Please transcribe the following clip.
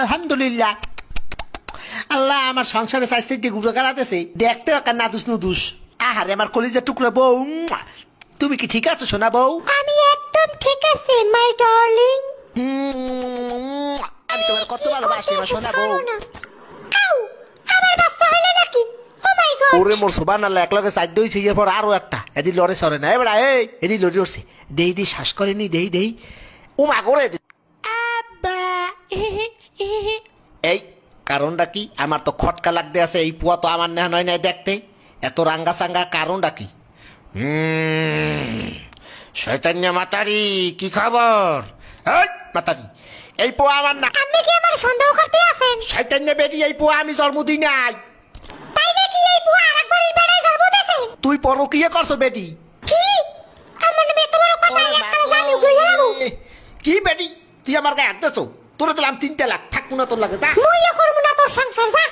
আলহামদুলিল্লাহ আল্লাহ আমার সংসারে চাইছে একটি গুঁড়ো গালাতেছে দেখতে একার নাদুস নুদুস আহারে আমার কলিজা টুকরো বউ তুমি কি ঠিক আছো সোনা বউ আমি একদম ঠিক আছি মাই ডার্লিং আমি তোমার কত ভালোবাসি আমার সোনা বউ এদি না oh দেই শ্বাস করেনি দেই দেই ও করে এই কারণটা কি আমার তো খটকা লাগতে আছে এই পুয়া তো আমার নেহা নয় নাই দেখতে এত রাঙ্গা সাঙ্গা কারণটা কি শৈতান্য মাতারি কি খবর মাতারি এই পোয়া আমার না আপনি কি আমার সন্দেহ করতে আছেন শৈতান্য বেটি এই পোয়া আমি জন্ম দিই নাই তাইলে কি এই পোয়া আরেকবার জন্ম দিয়েছে তুই করছো বেটি কি আমার কথা জানি কি বেটি তুই আমার গায়ে হাত তোরা দিলাম তিনটা লাখ থাকুন না তোর লাগে তা মুইও করব না তোর সংসার যা